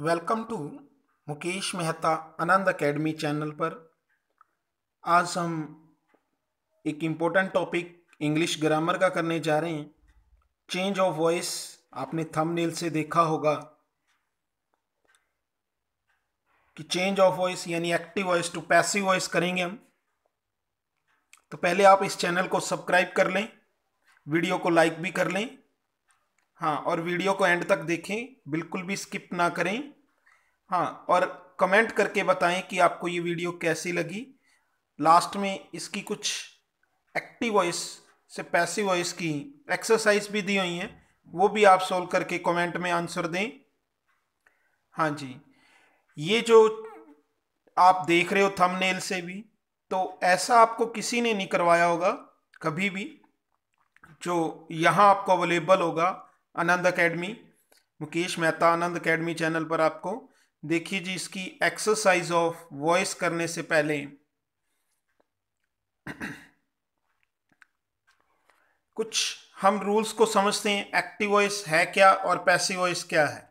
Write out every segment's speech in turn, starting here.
Welcome to Mukesh Mehta Anand Academy channel पर आज हम एक इम्पोर्टेंट टॉपिक इंग्लिश ग्रामर का करने जा रहे हैं चेंज ऑफ वॉइस आपने थंबनेल से देखा होगा कि चेंज ऑफ वॉइस यानी active voice to passive voice करेंगे हम तो पहले आप इस चैनल को सब्सक्राइब कर लें वीडियो को लाइक भी कर लें हाँ और वीडियो को एंड तक देखें बिल्कुल भी स्किप ना करें हाँ और कमेंट करके बताएं कि आपको ये वीडियो कैसी लगी लास्ट में इसकी कुछ एक्टिव वॉइस से पैसिव वॉइस की एक्सरसाइज भी दी हुई हैं वो भी आप सोल्व करके कमेंट में आंसर दें हाँ जी ये जो आप देख रहे हो थंबनेल से भी तो ऐसा आपको किसी ने नहीं करवाया होगा कभी भी जो यहाँ आपको अवेलेबल होगा Anand Academy Mukesh Mehta Anand Academy channel पर आपको देखिए जी इसकी एक्सरसाइज ऑफ वॉइस करने से पहले कुछ हम रूल्स को समझते हैं एक्टिव वॉइस है क्या और पैसिव वॉइस क्या है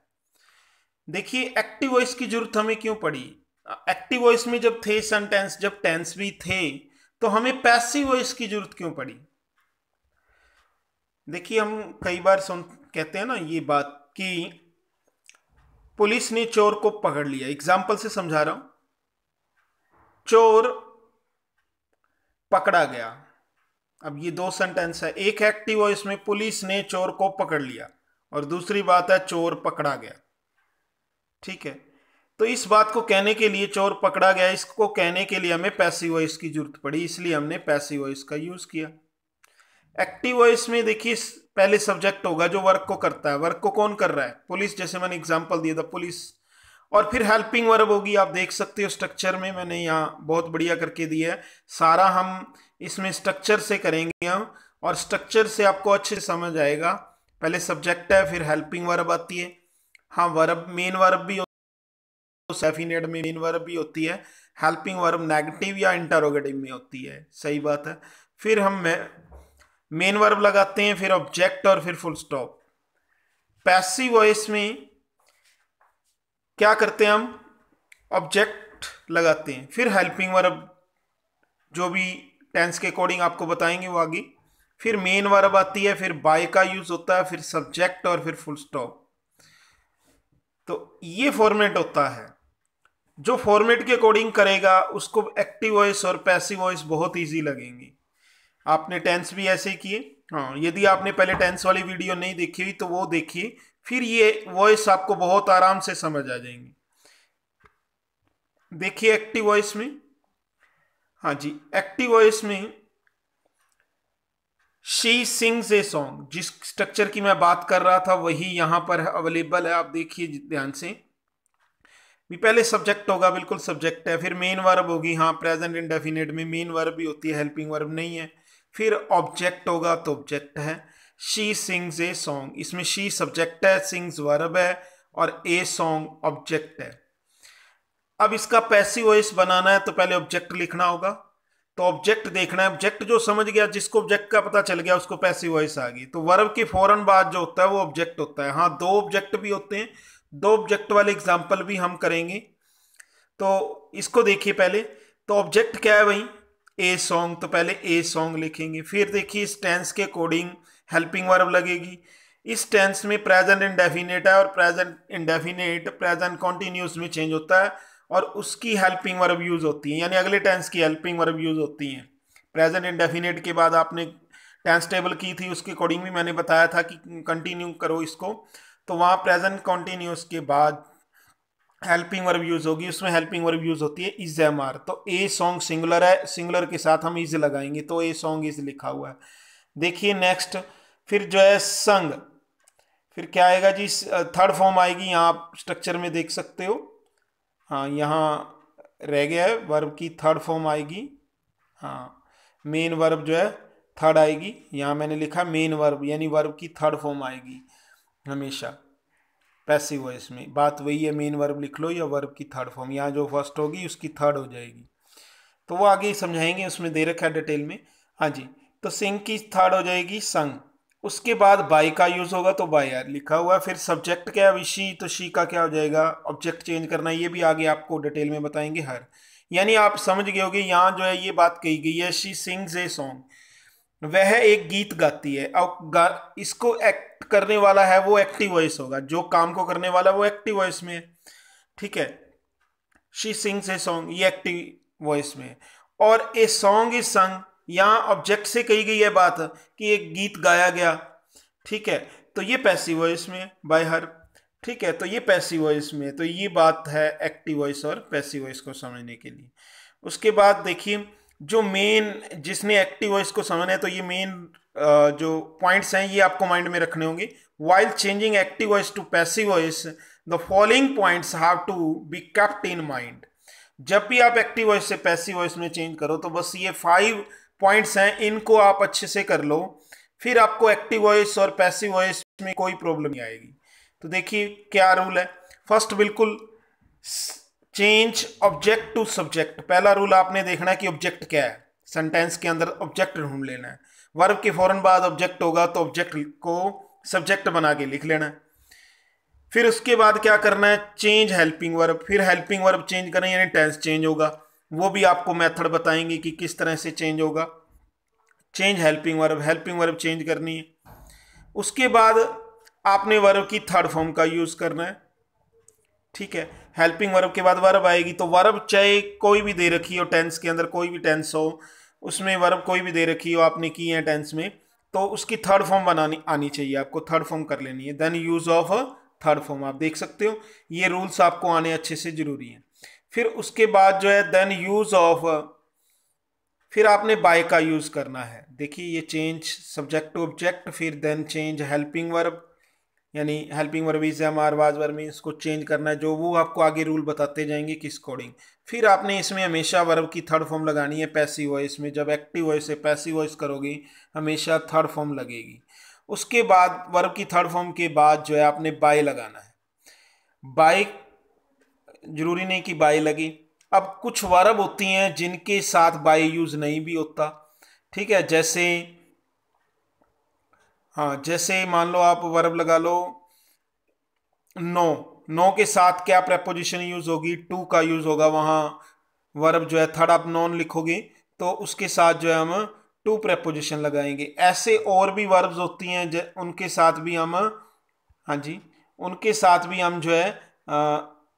देखिए एक्टिव वॉइस की जरूरत हमें क्यों पड़ी एक्टिव वॉइस में जब थे सेंटेंस जब टेंस भी थे तो हमें पैसिव वॉइस की जरूरत क्यों पड़ी देखिए हम कई बार सुन कहते हैं ना ये बात कि पुलिस ने चोर को पकड़ लिया एग्जाम्पल से समझा रहा हूं चोर पकड़ा गया अब ये दो सेंटेंस है एक एक्टिव है इसमें पुलिस ने चोर को पकड़ लिया और दूसरी बात है चोर पकड़ा गया ठीक है तो इस बात को कहने के लिए चोर पकड़ा गया इसको कहने के लिए हमें पैसिव वॉइस की जरूरत पड़ी इसलिए हमने पैसिव वॉइस का यूज किया एक्टिव वॉइस में देखिए पहले सब्जेक्ट होगा जो वर्क को करता है वर्क को कौन कर रहा है पुलिस जैसे मैंने एग्जाम्पल दिया था पुलिस और फिर हेल्पिंग वर्ब होगी आप देख सकते हो स्ट्रक्चर में मैंने यहाँ बहुत बढ़िया करके दिया है सारा हम इसमें स्ट्रक्चर से करेंगे हम और स्ट्रक्चर से आपको अच्छे से समझ आएगा पहले सब्जेक्ट है फिर हेल्पिंग वर्ब आती है हाँ वर्ब मेन वर्ब भी सेफिनेट में मेन वर्ब भी होती है हेल्पिंग वर्ब नेगेटिव या इंटरोगेटिव में होती है सही बात है फिर हम मेन वर्ब लगाते हैं फिर ऑब्जेक्ट और फिर फुल स्टॉप पैसिव वॉइस में क्या करते हैं हम ऑब्जेक्ट लगाते हैं फिर हेल्पिंग वर्ब जो भी टेंस के अकॉर्डिंग आपको बताएंगे वो आगे फिर मेन वर्ब आती है फिर बाय का यूज होता है फिर सब्जेक्ट और फिर फुल स्टॉप तो ये फॉर्मेट होता है जो फॉर्मेट के अकॉर्डिंग करेगा उसको एक्टिव वॉइस और पैसिव वॉइस बहुत इजी लगेंगी आपने टेंस भी ऐसे किए हाँ यदि आपने पहले टेंस वाली वीडियो नहीं देखी हुई तो वो देखिए फिर ये वॉइस आपको बहुत आराम से समझ आ जाएंगी देखिए एक्टिव वॉइस में हाँ जी एक्टिव वॉइस में शी सिंग्स ए सॉन्ग जिस स्ट्रक्चर की मैं बात कर रहा था वही यहां पर अवेलेबल है आप देखिए ध्यान से भी पहले सब्जेक्ट होगा बिल्कुल सब्जेक्ट है फिर मेन वर्ब होगी हाँ प्रेजेंट इंडेफिनेट में मेन वर्ब भी होती है हेल्पिंग वर्ब नहीं है फिर ऑब्जेक्ट होगा तो ऑब्जेक्ट है शी सिंग्स ए सॉन्ग इसमें शी सब्जेक्ट है सिंग्स वर्ब है और ए सॉन्ग ऑब्जेक्ट है अब इसका पैसिव वॉइस बनाना है तो पहले ऑब्जेक्ट लिखना होगा तो ऑब्जेक्ट देखना है ऑब्जेक्ट जो समझ गया जिसको ऑब्जेक्ट का पता चल गया उसको पैसिव वॉइस आ गई तो वर्ब की फौरन बाद जो होता है वो ऑब्जेक्ट होता है हाँ दो ऑब्जेक्ट भी होते हैं दो ऑब्जेक्ट वाले एग्जाम्पल भी हम करेंगे तो इसको देखिए पहले तो ऑब्जेक्ट क्या है वही ए सॉन्ग तो पहले ए सॉन्ग लिखेंगे फिर देखिए इस टेंस के अकॉर्डिंग हेल्पिंग वर्ब लगेगी इस टेंस में प्रेजेंट इंडेफिनेट है और प्रेजेंट इंडेफिनेट प्रेजेंट कॉन्टिन्यूस में चेंज होता है और उसकी हेल्पिंग वर्ब यूज़ होती है यानी अगले टेंस की हेल्पिंग वर्ब यूज़ होती हैं प्रेजेंट इंडेफिनेट के बाद आपने टेंस टेबल की थी उसके अकॉर्डिंग भी मैंने बताया था कि कंटिन्यू करो इसको तो वहाँ प्रेजेंट कॉन्टिन्यूस के बाद हेल्पिंग वर्ब यूज होगी उसमें हेल्पिंग वर्ब यूज होती है इज एम आर तो ए सॉन्ग सिंगुलर है सिंगुलर के साथ हम इज लगाएंगे तो ए सॉन्ग इज लिखा हुआ है देखिए नेक्स्ट फिर जो है संग फिर क्या आएगा जी थर्ड फॉर्म आएगी यहाँ आप स्ट्रक्चर में देख सकते हो हाँ यहाँ रह गया है वर्ब की थर्ड फॉर्म आएगी हाँ मेन वर्ब जो है थर्ड आएगी यहाँ मैंने लिखा मेन वर्ब यानी वर्ब की थर्ड फॉर्म आएगी हमेशा पैसिव वॉइस में बात वही है मेन वर्ब लिख लो या वर्ब की थर्ड फॉर्म यहाँ जो फर्स्ट होगी उसकी थर्ड हो जाएगी तो वो आगे समझाएंगे उसमें दे रखा है डिटेल में हाँ जी तो सिंग की थर्ड हो जाएगी संग उसके बाद बाई का यूज़ होगा तो बाय यार लिखा हुआ है फिर सब्जेक्ट क्या है शी तो शी का क्या हो जाएगा ऑब्जेक्ट चेंज करना ये भी आगे आपको डिटेल में बताएंगे हर यानी आप समझ गए होगे यहाँ जो है ये बात कही गई है शी सिंग्स ए सॉन्ग वह एक गीत गाती है और गा, इसको एक्ट करने वाला है वो एक्टिव वॉइस होगा जो काम को करने वाला वो एक्टिव वॉइस में है ठीक है शी सिंग्स ए सॉन्ग ये एक्टिव वॉइस में है और ए सॉन्ग इज संग यहाँ ऑब्जेक्ट से कही गई है बात कि एक गीत गाया गया ठीक है तो ये पैसि वॉइस में बाय हर ठीक है तो ये पैसि वॉइस में तो ये बात है एक्टिव वॉइस और पैसि वॉइस को समझने के लिए उसके बाद देखिए जो मेन जिसने एक्टिव वॉइस को समझना है तो ये मेन जो पॉइंट्स हैं ये आपको माइंड में रखने होंगे while changing active voice to passive voice the following points have to be kept in mind जब भी आप एक्टिव वॉइस से पैसिव वॉइस में चेंज करो तो बस ये फाइव पॉइंट्स हैं इनको आप अच्छे से कर लो फिर आपको एक्टिव वॉइस और पैसिव वॉइस में कोई प्रॉब्लम नहीं आएगी तो देखिए क्या रूल है फर्स्ट बिल्कुल चेंज ऑब्जेक्ट टू सब्जेक्ट पहला रूल आपने देखना है कि ऑब्जेक्ट क्या है सेंटेंस के अंदर ऑब्जेक्ट ढूंढ लेना है वर्ब के फौरन बाद ऑब्जेक्ट होगा तो ऑब्जेक्ट को सब्जेक्ट बना के लिख लेना है फिर उसके बाद क्या करना है चेंज हेल्पिंग वर्ब फिर हेल्पिंग वर्ब चेंज करें यानी टेंस चेंज होगा वो भी आपको मेथड बताएंगे कि किस तरह से चेंज होगा change helping verb helping verb change करनी है उसके बाद आपने वर्ब की थर्ड फॉर्म का यूज़ करना है ठीक है हेल्पिंग वर्ब के बाद वर्ब आएगी तो वर्ब चाहे कोई भी दे रखी हो टेंस के अंदर कोई भी टेंस हो उसमें वर्ब कोई भी दे रखी हो आपने की है टेंस में तो उसकी थर्ड फॉर्म बनानी आनी चाहिए आपको थर्ड फॉर्म कर लेनी है then use of third form आप देख सकते हो ये रूल्स आपको आने अच्छे से जरूरी हैं फिर उसके बाद जो है देन यूज ऑफ फिर आपने बाय का यूज करना है देखिए ये चेंज सब्जेक्ट टू ऑब्जेक्ट फिर देन चेंज हेल्पिंग वर्ब यानी helping am are was are was means को चेंज करना है जो वो आपको आगे रूल बताते जाएंगे किस कोडिंग फिर आपने इसमें हमेशा वर्ब की थर्ड फॉर्म लगानी है पैसिव वॉइस में जब एक्टिव वॉइस से पैसिव वॉइस करोगे हमेशा थर्ड फॉर्म लगेगी उसके बाद वर्ब की थर्ड फॉर्म के बाद जो है आपने बाय लगाना है बाय जरूरी नहीं कि बाय लगे अब कुछ वर्ब होती हैं जिनके साथ बाय यूज़ नहीं भी होता ठीक है जैसे हाँ जैसे मान लो आप वर्ब लगा लो नो नो के साथ क्या प्रेपोजिशन यूज होगी टू का यूज होगा वहाँ वर्ब जो है थर्ड आप नॉन लिखोगे तो उसके साथ जो है हम टू प्रेपोजिशन लगाएंगे ऐसे और भी वर्ब्स होती हैं उनके साथ भी हम हाँ जी उनके साथ भी हम जो है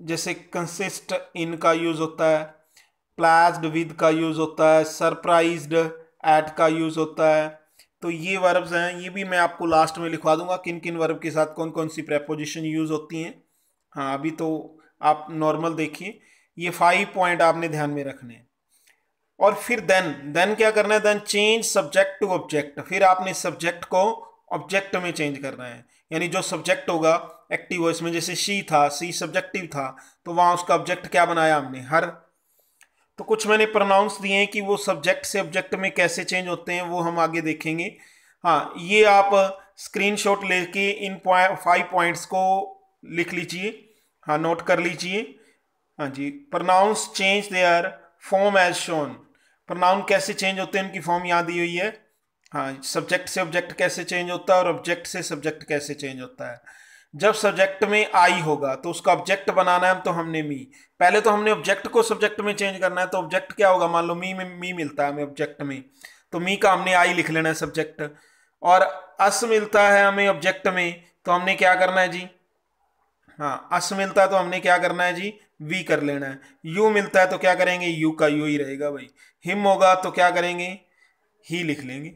जैसे कंसिस्ट इन का यूज़ होता है प्लास्ड विद का यूज़ होता है सरप्राइज्ड एट का यूज़ होता है तो ये वर्ब्स हैं ये भी मैं आपको लास्ट में लिखवा दूंगा किन किन वर्ब के साथ कौन कौन सी प्रेपोजिशन यूज़ होती हैं हाँ अभी तो आप नॉर्मल देखिए ये फाइव पॉइंट आपने ध्यान में रखने हैं और फिर देन देन क्या करना है then change subject to object फिर आपने सब्जेक्ट को ऑब्जेक्ट में चेंज करना है यानी जो सब्जेक्ट होगा एक्टिव वॉइस में जैसे शी था सी सब्जेक्टिव था तो वहाँ उसका ऑब्जेक्ट क्या बनाया हमने हर तो कुछ मैंने प्रोनाउंस दिए हैं कि वो सब्जेक्ट से ऑब्जेक्ट में कैसे चेंज होते हैं वो हम आगे देखेंगे हाँ ये आप स्क्रीनशॉट लेके इन पॉइंट फाइव पॉइंट्स को लिख लीजिए हाँ नोट कर लीजिए हाँ जी pronouns change their form as shown pronoun कैसे चेंज होते हैं उनकी फॉर्म याद दी हुई है हाँ सब्जेक्ट से ऑब्जेक्ट कैसे चेंज होता है और ऑब्जेक्ट से सब्जेक्ट कैसे चेंज होता है जब सब्जेक्ट में आई होगा तो उसका ऑब्जेक्ट बनाना है तो हमने मी पहले तो हमने ऑब्जेक्ट को सब्जेक्ट में चेंज करना है तो ऑब्जेक्ट क्या होगा मान लो मी में मी मिलता है हमें ऑब्जेक्ट में तो मी का हमने आई लिख लेना है सब्जेक्ट और अस मिलता है हमें ऑब्जेक्ट में तो हमने क्या करना है जी हाँ अस मिलता है तो हमने क्या करना है जी वी कर लेना है यू मिलता है तो क्या करेंगे यू का यू ही रहेगा भाई हिम होगा तो क्या करेंगे ही लिख लेंगे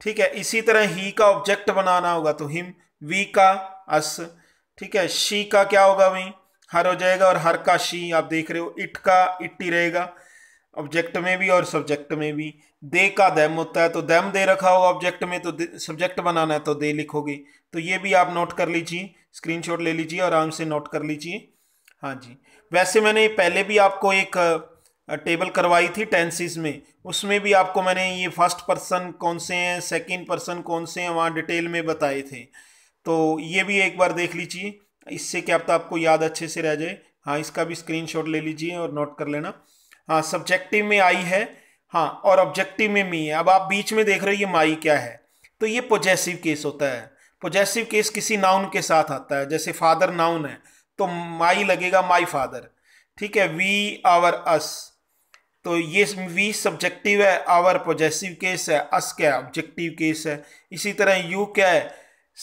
ठीक है इसी तरह ही का ऑब्जेक्ट बनाना होगा तो हिम वी का अस ठीक है शी का क्या होगा वहीं हर हो जाएगा और हर का शी आप देख रहे हो इट का इट्टी रहेगा ऑब्जेक्ट में भी और सब्जेक्ट में भी दे का दैम होता है तो दैम दे रखा होगा ऑब्जेक्ट में तो सब्जेक्ट बनाना है तो दे लिखोगे तो ये भी आप नोट कर लीजिए स्क्रीनशॉट ले लीजिए आराम से नोट कर लीजिए हाँ जी वैसे मैंने पहले भी आपको एक टेबल करवाई थी टेंसिस में उसमें भी आपको मैंने ये फर्स्ट पर्सन कौन से हैं सेकंड पर्सन कौन से हैं वहाँ डिटेल में बताए थे तो ये भी एक बार देख लीजिए इससे क्या पता आपको याद अच्छे से रह जाए हाँ इसका भी स्क्रीनशॉट ले लीजिए और नोट कर लेना हाँ सब्जेक्टिव में आई है हाँ और ऑब्जेक्टिव में मी है अब आप बीच में देख रहे हो ये माई क्या है तो ये पोजेसिव केस होता है पोजेसिव केस किसी नाउन के साथ आता है जैसे फादर नाउन है तो माई लगेगा माई फादर ठीक है वी आवर अस तो ये वी सब्जेक्टिव है आवर पोजेसिव केस है अस क्या है ऑब्जेक्टिव केस है इसी तरह यू क्या है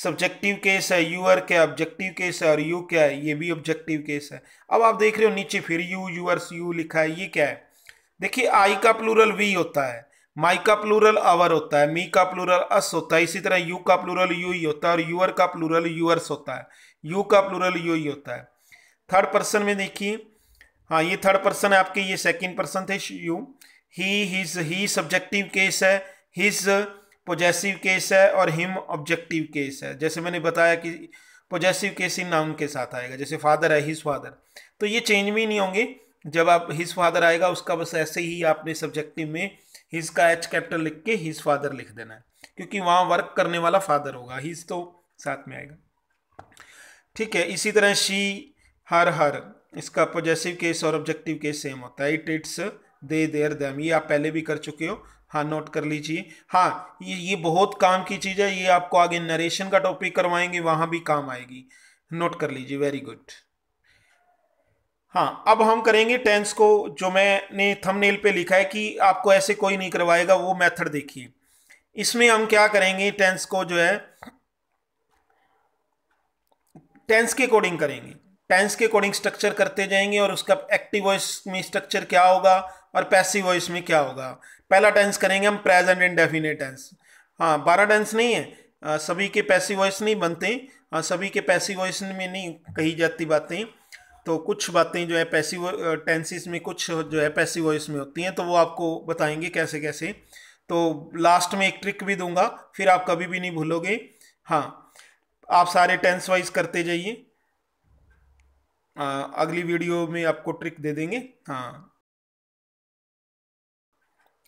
सब्जेक्टिव केस है यू आर क्या ऑब्जेक्टिव केस है और यू क्या है ये भी ऑब्जेक्टिव केस है अब आप देख रहे हो नीचे फिर यू यूअर्स यू लिखा है ये क्या है देखिए आई का प्लूरल वी होता है माई का प्लूरल अवर होता है मी का प्लूरल अस होता है इसी तरह यू का प्लूरल यू ही होता है और यूअर का प्लूरल यूअर्स होता है यू का प्लूरल यू ही होता है थर्ड पर्सन में देखिए हाँ ये थर्ड पर्सन है आपके ये सेकेंड पर्सन थे you he his he subjective case है हिज पोजेसिव केस है और हिम ऑब्जेक्टिव केस है जैसे मैंने बताया कि पोजेसिव केस इन नाउन के साथ आएगा जैसे फादर है हिज फादर तो ये चेंज भी नहीं होंगे जब आप हिज फादर आएगा उसका बस ऐसे ही आपने सब्जेक्टिव में हिज का एच कैप्टर लिख के हिज फादर लिख देना है क्योंकि वहाँ वर्क करने वाला फादर होगा हिज तो साथ में आएगा ठीक है इसी तरह शी हर हर इसका पोजेसिव केस और ऑब्जेक्टिव केस सेम होता है it its they their them ये आप पहले भी कर चुके हो हाँ नोट कर लीजिए हाँ ये ये बहुत काम की चीज़ है ये आपको आगे नरेशन का टॉपिक करवाएंगे वहाँ भी काम आएगी नोट कर लीजिए वेरी गुड हाँ अब हम करेंगे टेंस को जो मैंने थंबनेल पे लिखा है कि आपको ऐसे कोई नहीं करवाएगा वो मेथड देखिए इसमें हम क्या करेंगे टेंस को जो है टेंस के अकॉर्डिंग करेंगे टेंस के अकॉर्डिंग स्ट्रक्चर करते जाएंगे और उसका एक्टिव वॉइस में स्ट्रक्चर क्या होगा और पैसिव वॉइस में क्या होगा पहला टेंस करेंगे हम प्रेजेंट डेफिनेट टेंस हाँ बारह टेंस नहीं है आ, सभी के पैसे वॉइस नहीं बनते हाँ सभी के पैसी वॉइस में नहीं कही जाती बातें तो कुछ बातें जो है पैसी टेंसिस में कुछ जो है पैसी वॉइस में होती हैं तो वो आपको बताएंगे कैसे कैसे तो लास्ट में एक ट्रिक भी दूंगा फिर आप कभी भी नहीं भूलोगे हाँ आप सारे टेंस वाइज करते जाइए अगली वीडियो में आपको ट्रिक दे देंगे हाँ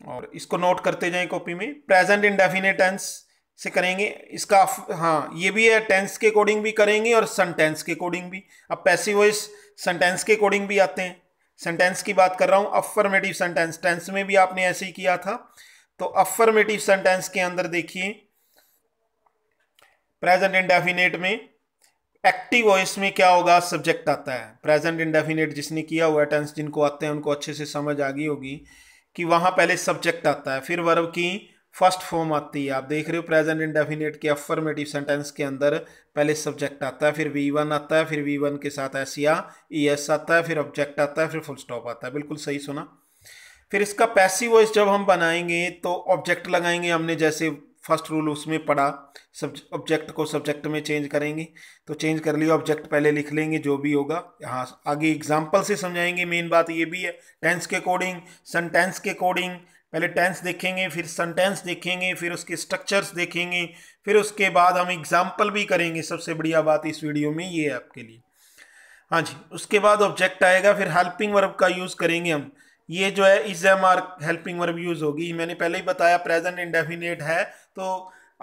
और इसको नोट करते जाएं कॉपी में प्रेजेंट इंडेफिनेट टेंस से करेंगे इसका हाँ ये भी है टेंस के अकॉर्डिंग भी करेंगे और सेंटेंस के अकॉर्डिंग भी अब पैसिव वॉइस सेंटेंस के अकॉर्डिंग भी आते हैं सेंटेंस की बात कर रहा हूँ अफर्मेटिव सेंटेंस टेंस में भी आपने ऐसे ही किया था तो अफर्मेटिव सेंटेंस के अंदर देखिए प्रेजेंट इंडेफिनेट में एक्टिव वॉइस में क्या होगा सब्जेक्ट आता है प्रेजेंट इंडेफिनेट जिसने किया हुआ टेंस जिनको आते हैं उनको अच्छे से समझ आ गई होगी कि वहाँ पहले सब्जेक्ट आता है फिर वर्ब की फर्स्ट फॉर्म आती है आप देख रहे हो प्रेजेंट इंडेफिनेट के अफर्मेटिव सेंटेंस के अंदर पहले सब्जेक्ट आता है फिर वी वन आता है फिर वी वन के साथ एस या ई e एस आता है फिर ऑब्जेक्ट आता है फिर फुल स्टॉप आता है बिल्कुल सही सुना फिर इसका पैसिव वॉइस जब हम बनाएंगे तो ऑब्जेक्ट लगाएंगे हमने जैसे फर्स्ट रूल उसमें पड़ा सब ऑब्जेक्ट को सब्जेक्ट में चेंज करेंगे तो चेंज कर लिया ऑब्जेक्ट पहले लिख लेंगे जो भी होगा यहाँ आगे एग्जाम्पल से समझाएंगे मेन बात ये भी है टेंस के अकॉर्डिंग सेंटेंस के अकॉर्डिंग पहले टेंस देखेंगे फिर सेंटेंस देखेंगे फिर उसके स्ट्रक्चर्स देखेंगे फिर उसके बाद हम एग्जाम्पल भी करेंगे सबसे बढ़िया बात इस वीडियो में ये है आपके लिए हाँ जी उसके बाद ऑब्जेक्ट आएगा फिर हेल्पिंग वर्ब का यूज़ करेंगे हम ये जो है is am are helping verb use होगी मैंने पहले ही बताया प्रेजेंट इंडेफिनेट है तो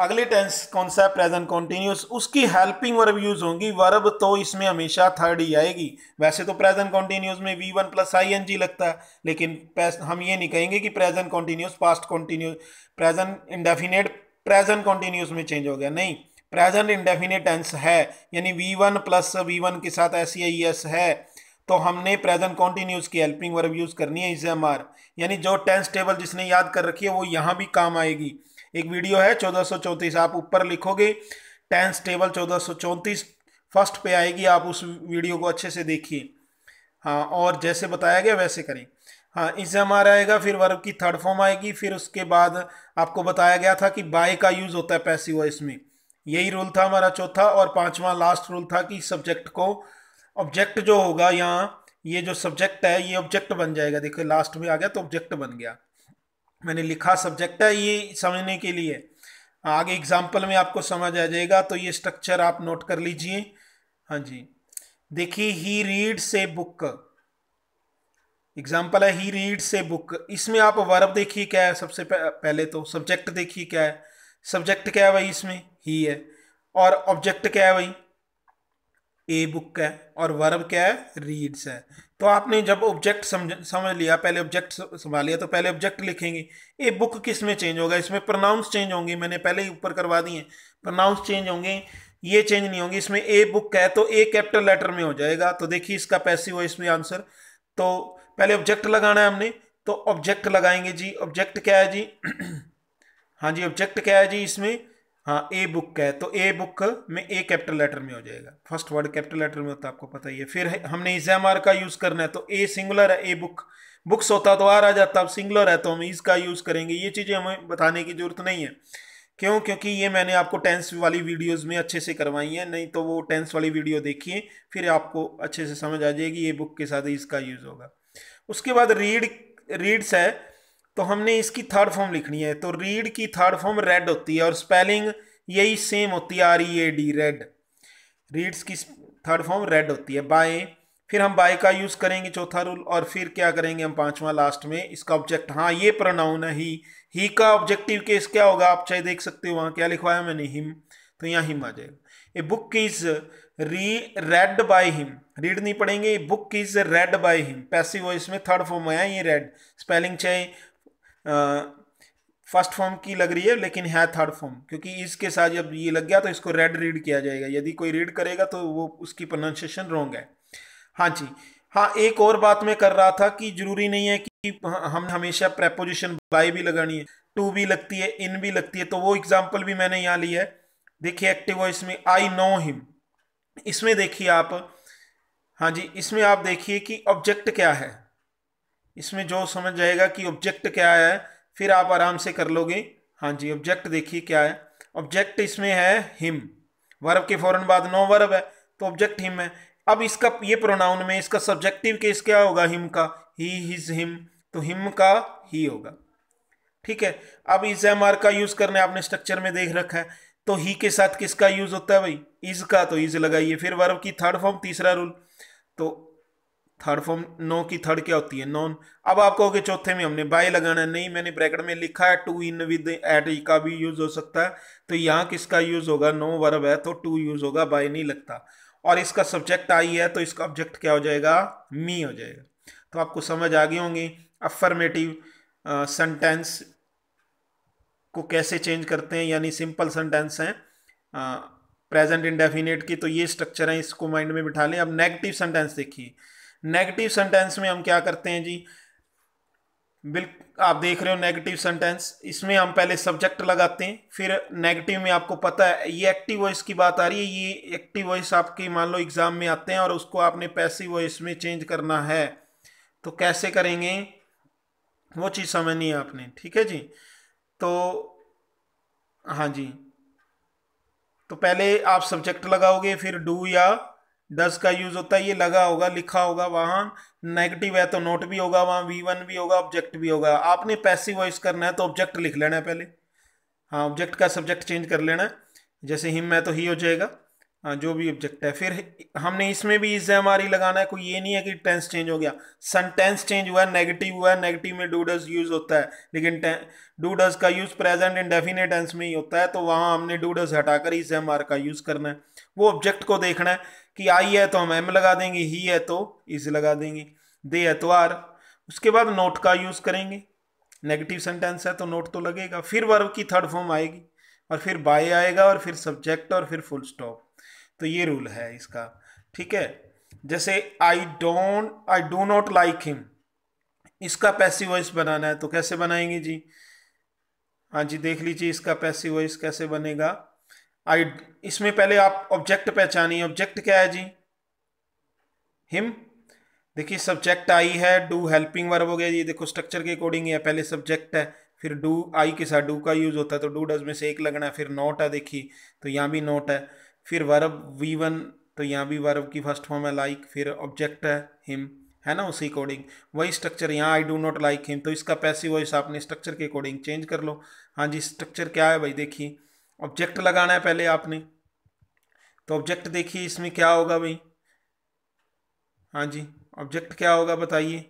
अगले टेंस कौन सा है प्रेजेंट कॉन्टिन्यूस उसकी हेल्पिंग वर्ब यूज होंगी वर्ब तो इसमें हमेशा थर्ड ही आएगी वैसे तो प्रेजेंट कॉन्टिन्यूस में V one plus I N G लगता है लेकिन हम ये नहीं कहेंगे कि present continuous past continue present indefinite present continuous में चेंज हो गया नहीं प्रेजेंट इंडेफिनेट टेंस है यानी V one plus V one के साथ ऐसी आई एस है तो हमने प्रेजेंट कॉन्टिन्यूस की हेल्पिंग वर्ब यूज करनी है इसे हमार आर यानी जो टेंस टेबल जिसने याद कर रखी है वो यहाँ भी काम आएगी एक वीडियो है चौदह आप ऊपर लिखोगे टेंस टेबल चौदह फर्स्ट पे आएगी आप उस वीडियो को अच्छे से देखिए हाँ और जैसे बताया गया वैसे करें हाँ इसे हमारा आएगा फिर वर्ब की थर्ड फॉर्म आएगी फिर उसके बाद आपको बताया गया था कि बाय का यूज़ होता है पैसिव इसमें यही रूल था हमारा चौथा और पांचवा लास्ट रूल था कि सब्जेक्ट को ऑब्जेक्ट जो होगा यहाँ ये जो सब्जेक्ट है ये ऑब्जेक्ट बन जाएगा देखो लास्ट में आ गया तो ऑब्जेक्ट बन गया मैंने लिखा सब्जेक्ट है ये समझने के लिए आगे एग्जाम्पल में आपको समझ आ जाएगा तो ये स्ट्रक्चर आप नोट कर लीजिए हाँ जी देखिए ही रीड से बुक एग्जाम्पल है ही रीड से बुक इसमें आप वर्ब देखिए क्या है सबसे पहले तो सब्जेक्ट देखिए क्या है सब्जेक्ट क्या है भाई इसमें ही है और ऑब्जेक्ट क्या है भाई ए बुक है और वर्ब क्या है रीड्स है तो आपने जब ऑब्जेक्ट समझ समझ लिया पहले ऑब्जेक्ट संभाल लिया तो पहले ऑब्जेक्ट लिखेंगे ए बुक किस में चेंज होगा इसमें प्रोनाउंस चेंज होंगे मैंने पहले ही ऊपर करवा दिए प्रोनाउंस चेंज होंगे ये चेंज नहीं होंगे इसमें ए बुक है तो ए कैपिटल लेटर में हो जाएगा तो देखिए इसका पैसे हुआ इसमें आंसर तो पहले ऑब्जेक्ट लगाना है हमने तो ऑब्जेक्ट लगाएंगे जी ऑब्जेक्ट क्या है जी हाँ जी ऑब्जेक्ट क्या है जी इसमें हाँ ए बुक है तो ए बुक में ए कैपिटल लेटर में हो जाएगा फर्स्ट वर्ड कैपिटल लेटर में होता है आपको पता ही है फिर हमने आर का यूज़ करना है तो ए सिंगुलर है ए बुक बुक्स होता तो आर आ जाता अब सिंगुलर है तो हम इसका यूज़ करेंगे ये चीज़ें हमें बताने की ज़रूरत नहीं है क्यों क्योंकि ये मैंने आपको टेंस वाली वीडियोस में अच्छे से करवाई है नहीं तो वो टेंस वाली वीडियो देखिए फिर आपको अच्छे से समझ आ जाएगी ये बुक के साथ इसका यूज़ होगा उसके बाद रीड रीड्स है तो हमने इसकी थर्ड फॉर्म लिखनी है तो रीड की थर्ड फॉर्म रेड होती है और स्पेलिंग यही सेम होती है R E A D read reads की थर्ड फॉर्म रेड होती है बाय फिर हम बाय का यूज़ करेंगे चौथा रूल और फिर क्या करेंगे हम पांचवा लास्ट में इसका ऑब्जेक्ट हाँ ये प्रोनाउन है ही ही का ऑब्जेक्टिव केस क्या होगा आप चाहे देख सकते हो वहाँ क्या लिखवाया मैंने हिम तो यहाँ हिम आ जाएगा a book is re read by him read नहीं पढ़ेंगे book is read by him passive voice में थर्ड फॉर्म आया ये रेड स्पेलिंग चाहे फर्स्ट फॉर्म की लग रही है लेकिन है थर्ड फॉर्म क्योंकि इसके साथ जब ये लग गया तो इसको रेड रीड किया जाएगा यदि कोई रीड करेगा तो वो उसकी प्रोनाउंसिएशन रॉन्ग है हाँ जी हाँ एक और बात मैं कर रहा था कि जरूरी नहीं है कि हम हमेशा प्रेपोजिशन बाई भी लगानी है टू भी लगती है इन भी लगती है तो वो एग्जाम्पल भी मैंने यहाँ लिया है देखिए एक्टिव वॉइस में आई नो हिम इसमें देखिए आप हाँ जी इसमें आप देखिए कि ऑब्जेक्ट क्या है इसमें जो समझ जाएगा कि ऑब्जेक्ट क्या है फिर आप आराम से कर लोगे हाँ जी ऑब्जेक्ट देखिए क्या है ऑब्जेक्ट इसमें है हिम वर्ब के फौरन बाद नो वर्ब है तो ऑब्जेक्ट हिम है अब इसका ये प्रोनाउन में इसका सब्जेक्टिव केस क्या होगा हिम का ही हिज हिम तो हिम का ही होगा ठीक है अब इज एम आर का यूज करने आपने स्ट्रक्चर में देख रखा है तो ही के साथ किसका यूज होता है भाई इज का तो इज लगाइए फिर वर्ब की थर्ड फॉर्म तीसरा रूल तो थर्ड फॉर्म नौ की थर्ड क्या होती है नॉन अब आप कहोगे चौथे में हमने बाय लगाना है नहीं मैंने ब्रैकेट में लिखा है टू इन विद एट का भी यूज हो सकता है तो यहाँ किसका यूज होगा नो वर्ब है तो टू यूज होगा बाय नहीं लगता और इसका सब्जेक्ट आई है तो इसका ऑब्जेक्ट क्या हो जाएगा मी हो जाएगा तो आपको समझ आ गई होंगी अफर्मेटिव सेंटेंस को कैसे चेंज करते हैं यानी सिंपल सेंटेंस हैं प्रेजेंट इंडेफिनेट की तो ये स्ट्रक्चर है इसको माइंड में बिठा लें अब नेगेटिव सेंटेंस देखिए नेगेटिव सेंटेंस में हम क्या करते हैं जी बिल आप देख रहे हो नेगेटिव सेंटेंस इसमें हम पहले सब्जेक्ट लगाते हैं फिर नेगेटिव में आपको पता है ये एक्टिव वॉइस की बात आ रही है ये एक्टिव वॉइस आपकी मान लो एग्जाम में आते हैं और उसको आपने पैसिव वॉइस में चेंज करना है तो कैसे करेंगे वो चीज़ समझनी है आपने ठीक है जी तो हाँ जी तो पहले आप सब्जेक्ट लगाओगे फिर डू या दस का यूज होता है ये लगा होगा लिखा होगा वहां नेगेटिव है तो नोट भी होगा वहां वी वन भी होगा ऑब्जेक्ट भी होगा आपने पैसिव वॉइस करना है तो ऑब्जेक्ट लिख लेना है पहले हाँ ऑब्जेक्ट का सब्जेक्ट चेंज कर लेना है जैसे हिम है तो ही हो जाएगा हाँ जो भी ऑब्जेक्ट है फिर हमने इसमें भी इज ही लगाना है कोई ये नहीं है कि टेंस चेंज हो गया सन टेंस चेंज हुआ है नेगेटिव हुआ है नेगेटिव में डू डज यूज होता है लेकिन डू डज का use present indefinite tense में ही होता है तो वहाँ हमने डू डज हटाकर इज आर का यूज करना है वो ऑब्जेक्ट को देखना है कि आई है तो हम एम लगा देंगे ही है तो इस लगा देंगे दे है तो आर उसके बाद नोट का यूज़ करेंगे नेगेटिव सेंटेंस है तो नोट तो लगेगा फिर वर्ब की थर्ड फॉर्म आएगी और फिर बाय आएगा और फिर सब्जेक्ट और फिर फुल स्टॉप तो ये रूल है इसका ठीक है जैसे I don't I do not like him इसका पैसिव वॉइस बनाना है तो कैसे बनाएंगे जी हाँ जी देख लीजिए इसका पैसिव वॉइस कैसे बनेगा आई इसमें पहले आप ऑब्जेक्ट पहचानिए ऑब्जेक्ट क्या है जी हिम देखिए सब्जेक्ट आई है डू हेल्पिंग वर्ब हो गया जी देखो स्ट्रक्चर के अकॉर्डिंग है पहले सब्जेक्ट है फिर डू आई के साथ डू का यूज़ होता है तो डू डज में से एक लगना है फिर नोट है देखिए तो यहाँ भी नोट है फिर वर्ब वी वन तो यहाँ भी वर्ब की फर्स्ट फॉर्म है लाइक फिर ऑब्जेक्ट है हिम है ना उसी अकॉर्डिंग वही स्ट्रक्चर यहाँ I do not like him तो इसका पैसिव वॉइस आपने स्ट्रक्चर के अकॉर्डिंग चेंज कर लो हाँ जी स्ट्रक्चर क्या है भाई देखिए ऑब्जेक्ट लगाना है पहले आपने तो ऑब्जेक्ट देखिए इसमें क्या होगा भाई हाँ जी ऑब्जेक्ट क्या होगा बताइए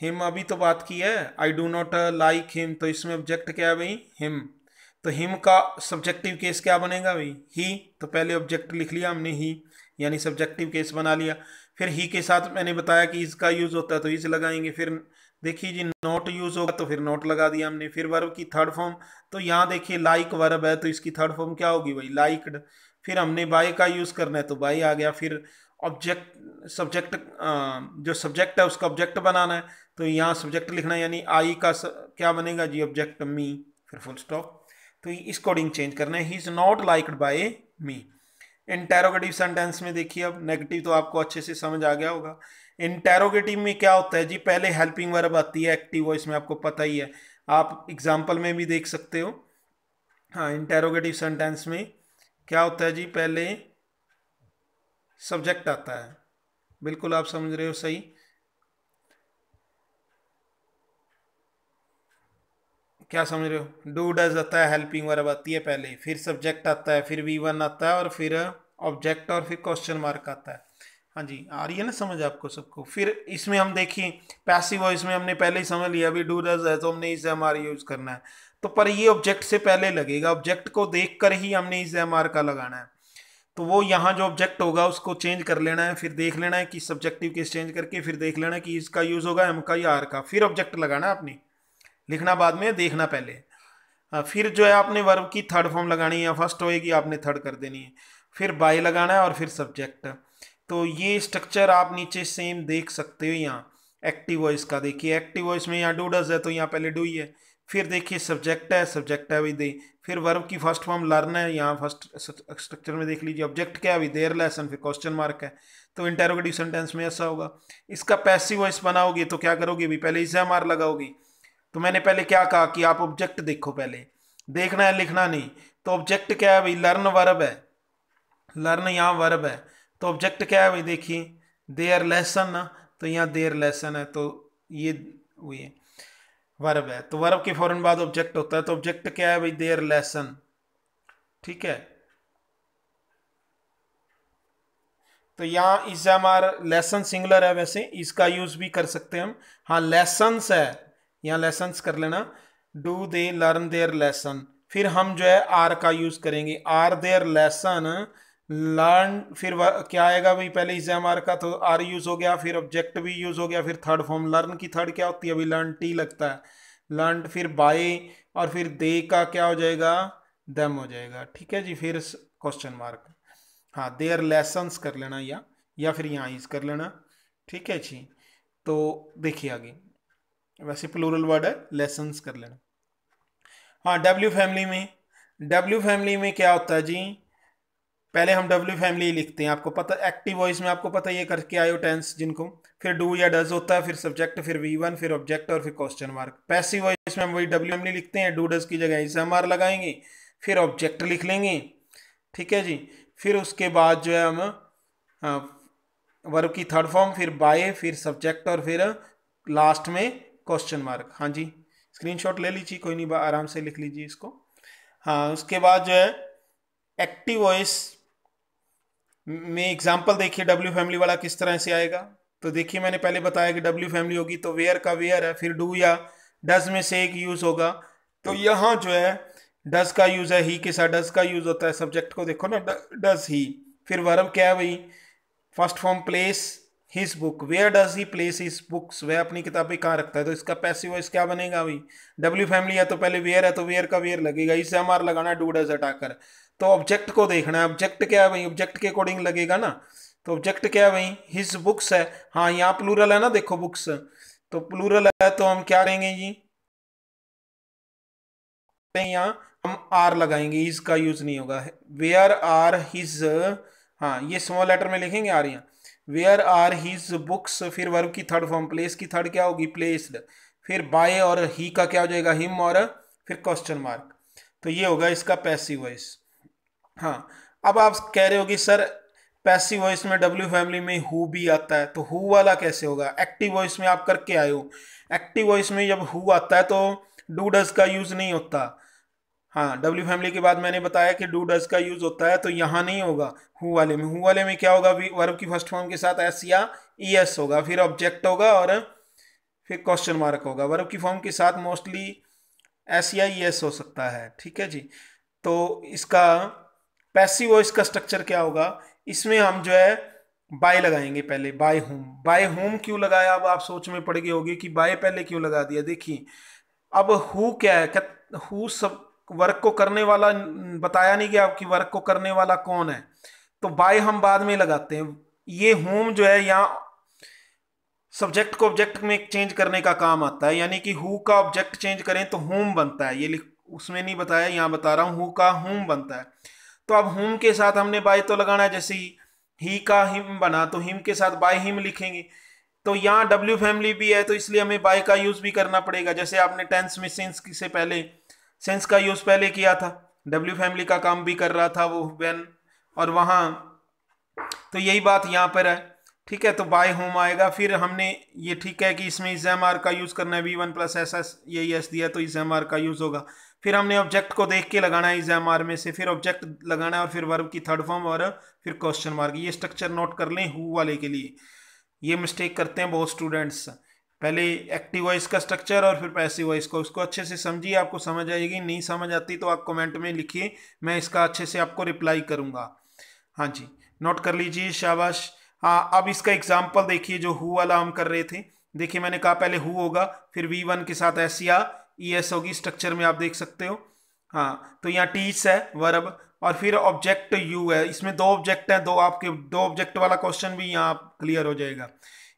हिम अभी तो बात की है I do not like him तो इसमें ऑब्जेक्ट क्या है भाई हिम तो हिम का सब्जेक्टिव केस क्या बनेगा भाई ही तो पहले ऑब्जेक्ट लिख लिया हमने ही यानी सब्जेक्टिव केस बना लिया फिर ही के साथ मैंने बताया कि इसका यूज़ होता है तो इस लगाएंगे फिर देखिए जी नोट यूज होगा तो फिर नोट लगा दिया हमने फिर वर्ब की थर्ड फॉर्म तो यहाँ देखिए लाइक वर्ब है तो इसकी थर्ड फॉर्म क्या होगी भाई लाइकड फिर हमने बाय का यूज करना है तो बाय आ गया फिर ऑब्जेक्ट सब्जेक्ट जो सब्जेक्ट है उसका ऑब्जेक्ट बनाना है तो यहाँ सब्जेक्ट लिखना है यानी आई का स, क्या बनेगा जी ऑब्जेक्ट मी फिर फुल स्टॉप तो इस कोडिंग चेंज करना है he is not liked by me interrogative sentence में देखिए अब नेगेटिव तो आपको अच्छे से समझ आ गया होगा इंटेरोगेटिव में क्या होता है जी पहले हेल्पिंग वर्ब आती है एक्टिव वॉइस में आपको पता ही है आप एग्जाम्पल में भी देख सकते हो हाँ इंटेरोगेटिव सेंटेंस में क्या होता है जी पहले सब्जेक्ट आता है बिल्कुल आप समझ रहे हो सही क्या समझ रहे हो डू डज आता है हेल्पिंग वर्ब आती है पहले फिर सब्जेक्ट आता है फिर वी वन आता है और फिर ऑब्जेक्ट और फिर क्वेश्चन मार्क आता है हाँ जी आ रही है ना समझ आपको सबको फिर इसमें हम देखिए पैसिव वॉइस में हमने पहले ही समझ लिया अभी डू डज है तो हमने इसे हमारे यूज करना है तो पर ये ऑब्जेक्ट से पहले लगेगा ऑब्जेक्ट को देख कर ही हमने इसे आर का लगाना है तो वो यहाँ जो ऑब्जेक्ट होगा उसको चेंज कर लेना है फिर देख लेना है कि सब्जेक्टिव केस चेंज करके फिर देख लेना है कि इसका यूज़ होगा एम का या आर का फिर ऑब्जेक्ट लगाना है आपने लिखना बाद में देखना पहले फिर जो है आपने वर्ब की थर्ड फॉर्म लगानी है फर्स्ट होएगी आपने थर्ड कर देनी है फिर बाई लगाना है और फिर सब्जेक्ट तो ये स्ट्रक्चर आप नीचे सेम देख सकते हो यहाँ एक्टिव वॉइस का देखिए एक्टिव वॉइस में यहाँ डू डज है तो यहाँ पहले डू ही है फिर देखिए सब्जेक्ट है सब्जेक्ट है भाई दे फिर वर्ब की फर्स्ट फॉर्म लर्न है यहाँ फर्स्ट स्ट्रक्चर में देख लीजिए ऑब्जेक्ट क्या है अभी देर लेसन फिर क्वेश्चन मार्क है तो इंटेरोगेटिव सेंटेंस में ऐसा होगा इसका पैसिव वॉइस बनाओगे तो क्या करोगे अभी पहले इसे हमार लगाओगे तो मैंने पहले क्या कहा कि आप ऑब्जेक्ट देखो पहले देखना है लिखना नहीं तो ऑब्जेक्ट क्या है अभी लर्न वर्ब है लर्न यहाँ वर्ब है तो ऑब्जेक्ट क्या है भाई देखिए देयर लेसन ना तो यहाँ देयर लेसन है तो ये हुई है वर्ब है तो वर्ब के फौरन बाद ऑब्जेक्ट होता है तो ऑब्जेक्ट क्या है भाई देयर लेसन ठीक है तो यहाँ इस हमार लेसन सिंगुलर है वैसे इसका यूज भी कर सकते हैं हम हाँ लेसन्स है यहाँ लेसन्स कर लेना do they learn their lesson फिर हम जो है आर का यूज करेंगे आर देयर लेसन लर्न फिर क्या आएगा भाई पहले एग्जाम आर का तो आर यूज़ हो गया फिर ऑब्जेक्ट भी यूज़ हो गया फिर थर्ड फॉर्म लर्न की थर्ड क्या होती है अभी लर्न टी लगता है लर्न फिर बाय और फिर दे का क्या हो जाएगा दम हो जाएगा ठीक है जी फिर क्वेश्चन मार्क हाँ देयर लेसन्स कर लेना या या फिर यहाँ यूज कर लेना ठीक है जी तो देखिए आगे वैसे प्लूरल वर्ड है लेसन्स कर लेना हाँ डब्ल्यू फैमिली में डब्ल्यू फैमिली में क्या होता है जी पहले हम डब्ल्यू फैमिली लिखते हैं आपको पता एक्टिव वॉइस में आपको पता ये करके आयो टेंस जिनको फिर डू या डज होता है फिर सब्जेक्ट फिर वी वन फिर ऑब्जेक्ट और फिर क्वेश्चन मार्क पैसिव वॉइस में हम वही डब्ल्यू फैमिली लिखते हैं डू डज की जगह इसे हम आर लगाएंगे फिर ऑब्जेक्ट लिख लेंगे ठीक है जी फिर उसके बाद जो है हम हाँ, वर्ब की थर्ड फॉर्म फिर बाय फिर सब्जेक्ट और फिर लास्ट में क्वेश्चन मार्क हाँ जी शॉट ले लीजिए कोई नहीं आराम से लिख लीजिए इसको हाँ उसके बाद जो है एक्टिव वॉइस में एग्जाम्पल देखिए डब्ल्यू फैमिली वाला किस तरह से आएगा तो देखिए मैंने पहले बताया कि डब्ल्यू फैमिली होगी तो वेयर का वेयर है फिर डू या डज में से एक यूज़ होगा तो यहाँ जो है डज का यूज़ है ही के साथ डज का यूज़ होता है सब्जेक्ट को देखो ना डज ही फिर वर्ब क्या है भाई first form place his book where does he place his books वह अपनी किताबें कहाँ रखता है तो इसका पैसिव वॉइस क्या बनेगा भाई डब्ल्यू फैमिली है तो पहले वेयर है तो वेयर का वेयर लगेगा इसे हमारा लगाना डू डज हटाकर तो ऑब्जेक्ट को देखना है ऑब्जेक्ट क्या है भाई ऑब्जेक्ट के अकॉर्डिंग लगेगा ना तो ऑब्जेक्ट क्या है भाई हिज बुक्स है हाँ यहाँ प्लूरल है ना देखो बुक्स तो प्लूरल है तो हम क्या करेंगे जी यहाँ हम आर लगाएंगे का यूज नहीं होगा वेयर आर हिज हाँ ये स्मॉल लेटर में लिखेंगे आर यहाँ वेयर आर हिज बुक्स फिर वर्ग की थर्ड फॉर्म प्लेस की थर्ड क्या होगी प्लेस्ड फिर बाय और ही का क्या हो जाएगा हिम और फिर क्वेश्चन मार्क तो ये होगा इसका पैसिव वॉइस हाँ अब आप कह रहे हो कि सर पैसिव वॉइस में डब्ल्यू फैमिली में हु भी आता है तो हु वाला कैसे होगा एक्टिव वॉइस में आप करके आए हो एक्टिव वॉइस में जब हु आता है तो डू डज का यूज़ नहीं होता हाँ डब्ल्यू फैमिली के बाद मैंने बताया कि डू डज का यूज़ होता है तो यहाँ नहीं होगा हु वाले में हु वाले में क्या होगा वर्ब की फर्स्ट फॉर्म के साथ एस या ई e एस होगा फिर ऑब्जेक्ट होगा और फिर क्वेश्चन मार्क होगा वर्ब की फॉर्म के साथ मोस्टली एस या ई e एस हो सकता है ठीक है जी तो इसका पैसिव वॉइस का स्ट्रक्चर क्या होगा इसमें हम जो है बाय लगाएंगे पहले बाय होम बाय होम क्यों लगाया अब आप सोच में पड़ गई होगी कि बाय पहले क्यों लगा दिया देखिए अब हु क्या है हु सब वर्क को करने वाला बताया नहीं गया कि वर्क को करने वाला कौन है तो बाय हम बाद में लगाते हैं ये होम जो है यहाँ सब्जेक्ट को ऑब्जेक्ट में चेंज करने का काम आता है यानी कि हु का ऑब्जेक्ट चेंज करें तो होम बनता है ये उसमें नहीं बताया यहाँ बता रहा हूँ हु का होम बनता है तो अब हुम के साथ हमने बाय तो लगाना है जैसे ही ही का हिम बना तो हिम के साथ बाय हिम लिखेंगे तो यहाँ डब्ल्यू फैमिली भी है तो इसलिए हमें बाय का यूज़ भी करना पड़ेगा जैसे आपने टेंस में सेंस से पहले सेंस का यूज़ पहले किया था डब्ल्यू फैमिली का काम भी कर रहा था वो वैन और वहाँ तो यही बात यहाँ पर है ठीक है तो बाय होम आएगा फिर हमने ये ठीक है कि इसमें इज एम आर का यूज़ करना है V one plus S S यही एस दिया तो इज एम आर का यूज़ होगा फिर हमने ऑब्जेक्ट को देख के लगाना है इज एम आर में से फिर ऑब्जेक्ट लगाना है और फिर वर्ब की थर्ड फॉर्म और फिर क्वेश्चन मार्क ये स्ट्रक्चर नोट कर लें हु वाले के लिए ये मिस्टेक करते हैं बहुत स्टूडेंट्स पहले एक्टिव वॉइस का स्ट्रक्चर और फिर पैसिव वॉइस का उसको अच्छे से समझिए आपको समझ आएगी नहीं समझ आती तो आप कमेंट में लिखिए मैं इसका अच्छे से आपको रिप्लाई करूँगा हाँ जी नोट कर लीजिए शाबाश हाँ अब इसका एग्जाम्पल देखिए जो हु वाला हम कर रहे थे देखिए मैंने कहा पहले हु होगा फिर वी वन के साथ एसिया ई e एस होगी स्ट्रक्चर में आप देख सकते हो हाँ तो यहाँ टीच है वर्ब और फिर ऑब्जेक्ट यू है इसमें दो ऑब्जेक्ट है दो आपके दो ऑब्जेक्ट वाला क्वेश्चन भी यहाँ क्लियर हो जाएगा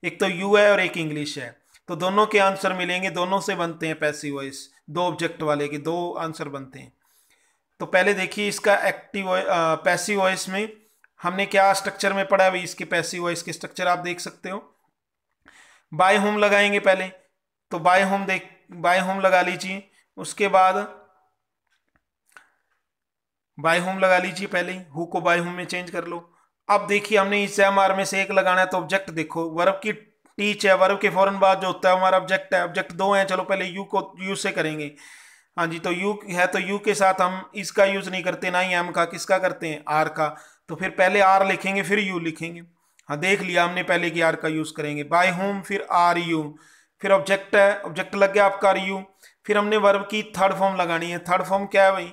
एक तो यू है और एक इंग्लिश है तो दोनों के आंसर मिलेंगे दोनों से बनते हैं पैसिव वॉइस दो ऑब्जेक्ट वाले के दो आंसर बनते हैं तो पहले देखिए इसका एक्टिव पैसिव वॉइस में हमने क्या स्ट्रक्चर में पढ़ा है भाई इसके पैसिव वॉइस के स्ट्रक्चर आप देख सकते हो बाय होम लगाएंगे पहले तो बाय होम देख बाय होम लगा लीजिए उसके बाद बाय होम लगा लीजिए पहले ही हु को बाय होम में चेंज कर लो अब देखिए हमने इस एम आर में से एक लगाना है तो ऑब्जेक्ट देखो वर्ब की टीच है वर्ब के फौरन बाद जो होता है हमारा ऑब्जेक्ट है ऑब्जेक्ट दो हैं चलो पहले यू को यू से करेंगे हाँ जी तो यू है तो यू के साथ हम इसका यूज नहीं करते ना ही एम का किसका करते हैं आर का तो फिर पहले आर लिखेंगे फिर यू लिखेंगे हाँ देख लिया हमने पहले कि आर का यूज करेंगे बाय होम फिर आर यू फिर ऑब्जेक्ट है ऑब्जेक्ट लग गया आपका यू फिर हमने वर्ब की थर्ड फॉर्म लगानी है थर्ड फॉर्म क्या है भाई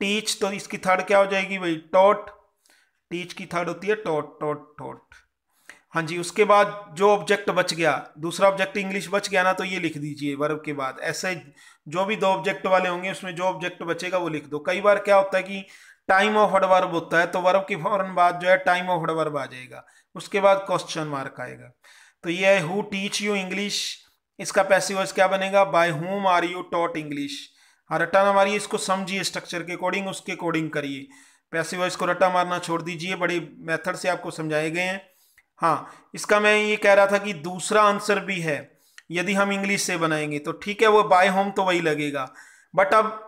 टीच तो इसकी थर्ड क्या हो जाएगी भाई टॉट टीच की थर्ड होती है टॉट टॉट टॉट हाँ जी उसके बाद जो ऑब्जेक्ट बच गया दूसरा ऑब्जेक्ट इंग्लिश बच गया ना तो ये लिख दीजिए वर्ब के बाद ऐसे जो भी दो ऑब्जेक्ट वाले होंगे उसमें जो ऑब्जेक्ट बचेगा वो लिख दो कई बार क्या होता है कि टाइम ऑफ वर्ब होता है तो वर्ब की फौरन बाद जो है टाइम ऑफ वर्ब आ जाएगा उसके बाद क्वेश्चन मार्क आएगा तो ये है हु टीच यू इंग्लिश इसका पैसिव वॉइस क्या बनेगा by whom are you taught English हाँ रट्टा ना मारिए इसको समझिए स्ट्रक्चर के अकॉर्डिंग उसके अकॉर्डिंग करिए पैसिव वॉइस को रट्टा मारना छोड़ दीजिए बड़े मेथड से आपको समझाए गए हैं हाँ इसका मैं ये कह रहा था कि दूसरा आंसर भी है यदि हम इंग्लिश से बनाएंगे तो ठीक है वो बाय होम तो वही लगेगा बट अब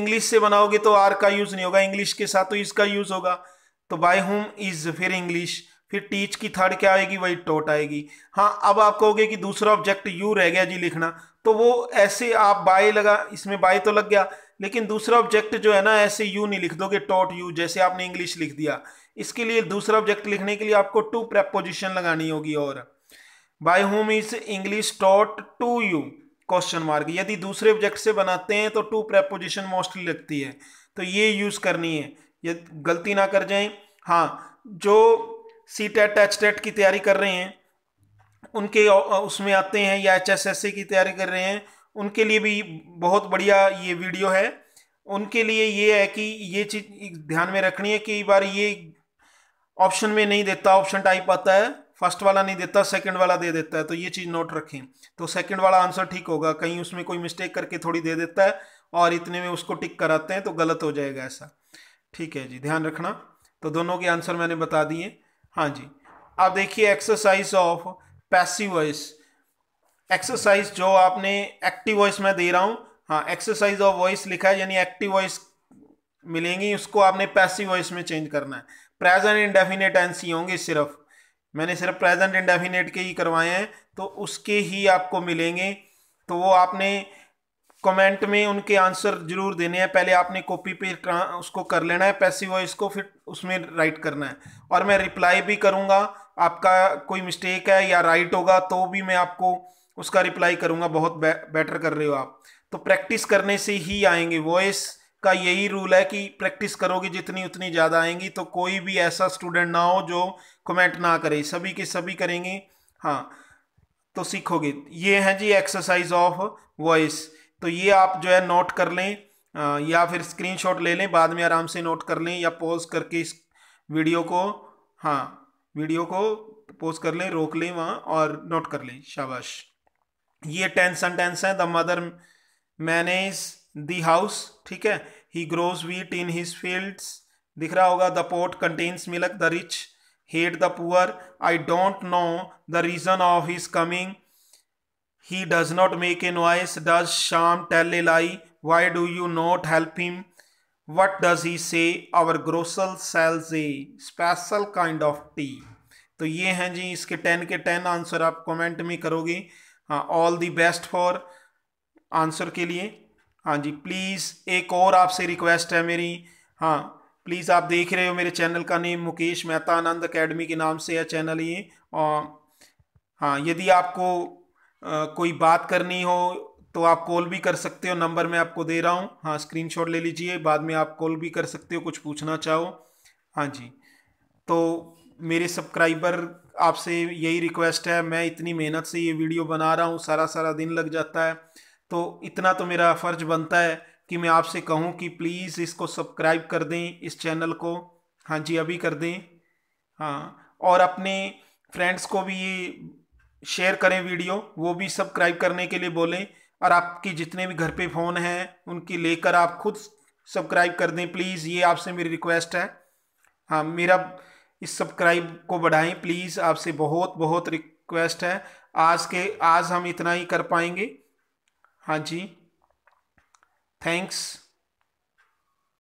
इंग्लिश से बनाओगे तो आर का यूज़ नहीं होगा इंग्लिश के साथ तो इसका यूज़ होगा तो बाय होम इज़ फिर इंग्लिश फिर टीच की थर्ड क्या आएगी वही टोट आएगी हाँ अब आप कहोगे कि दूसरा ऑब्जेक्ट यू रह गया जी लिखना तो वो ऐसे आप बाय लगा इसमें बाय तो लग गया लेकिन दूसरा ऑब्जेक्ट जो है ना ऐसे यू नहीं लिख दोगे टोट यू जैसे आपने इंग्लिश लिख दिया इसके लिए दूसरा ऑब्जेक्ट लिखने के लिए आपको टू प्रेपोजिशन लगानी होगी और by whom is English taught to you question mark यदि दूसरे ऑब्जेक्ट से बनाते हैं तो टू प्रेपोजिशन मोस्टली लगती है तो ये यूज़ करनी है यदि गलती ना कर जाए हाँ जो सी टेट एच टेट की तैयारी कर रहे हैं उनके उसमें आते हैं या एच एस एस सी की तैयारी कर रहे हैं उनके लिए भी बहुत बढ़िया ये वीडियो है उनके लिए ये है कि ये चीज़ ध्यान में रखनी है कि बार ये ऑप्शन में नहीं देता ऑप्शन टाइप आता है फर्स्ट वाला नहीं देता सेकंड वाला दे देता है तो ये चीज़ नोट रखें तो सेकंड वाला आंसर ठीक होगा कहीं उसमें कोई मिस्टेक करके थोड़ी दे देता है और इतने में उसको टिक कराते हैं तो गलत हो जाएगा ऐसा ठीक है जी ध्यान रखना तो दोनों के आंसर मैंने बता दिए हाँ जी आप देखिए exercise of passive voice exercise जो आपने एक्टिव वॉइस में दे रहा हूँ हाँ एक्सरसाइज ऑफ वॉइस लिखा है यानी एक्टिव वॉइस मिलेंगी उसको आपने पैसिव वॉइस में चेंज करना है प्रेजेंट इंडेफिनेट एन सी होंगे सिर्फ मैंने सिर्फ प्रेजेंट इंडेफिनेट के ही करवाए हैं तो उसके ही आपको मिलेंगे तो वो आपने कमेंट में उनके आंसर जरूर देने हैं पहले आपने कॉपी पे उसको कर लेना है पैसिव वॉइस को फिर उसमें राइट करना है और मैं रिप्लाई भी करूँगा आपका कोई मिस्टेक है या राइट होगा तो भी मैं आपको उसका रिप्लाई करूँगा बहुत बे, बेटर कर रहे हो आप तो प्रैक्टिस करने से ही आएंगे वॉइस का यही रूल है कि प्रैक्टिस करोगे जितनी उतनी ज़्यादा आएंगी तो कोई भी ऐसा स्टूडेंट ना हो जो कमेंट ना करे सभी के सभी करेंगे हाँ तो सीखोगे ये हैं जी एक्सरसाइज ऑफ वॉइस तो ये आप जो है नोट कर लें या फिर स्क्रीनशॉट ले लें बाद में आराम से नोट कर लें या पॉज करके इस वीडियो को हाँ वीडियो को पॉज कर लें रोक लें वहाँ और नोट कर लें शाबाश ये टेंस एंड टेंस है the mother manage the house ठीक है he grows wheat in his fields दिख रहा होगा the pot contains milk the rich hate the poor I don't know the reason of his coming He does not make a noise. Does Sham tell a lie? Why do you not help him? What does he say? Our grocer sells a special kind of tea. तो ये हैं जी इसके ten के ten answer आप comment में करोगे हाँ all the best for answer के लिए हाँ जी प्लीज़ एक और आपसे रिक्वेस्ट है मेरी हाँ प्लीज़ आप देख रहे हो मेरे चैनल का नेम मुकेश मेहता आनंद अकेडमी के नाम से है चैनल ये और हाँ यदि आपको कोई बात करनी हो तो आप कॉल भी कर सकते हो नंबर मैं आपको दे रहा हूँ हाँ स्क्रीन ले लीजिए बाद में आप कॉल भी कर सकते हो कुछ पूछना चाहो हाँ जी तो मेरे सब्सक्राइबर आपसे यही रिक्वेस्ट है मैं इतनी मेहनत से ये वीडियो बना रहा हूँ सारा सारा दिन लग जाता है तो इतना तो मेरा फ़र्ज बनता है कि मैं आपसे कहूँ कि प्लीज़ इसको सब्सक्राइब कर दें इस चैनल को हाँ जी अभी कर दें हाँ और अपने फ्रेंड्स को भी ये शेयर करें वीडियो वो भी सब्सक्राइब करने के लिए बोलें और आपकी जितने भी घर पे फ़ोन हैं उनकी लेकर आप खुद सब्सक्राइब कर दें प्लीज़ ये आपसे मेरी रिक्वेस्ट है हाँ मेरा इस सब्सक्राइब को बढ़ाएं प्लीज़ आपसे बहुत बहुत रिक्वेस्ट है आज के आज हम इतना ही कर पाएंगे हाँ जी थैंक्स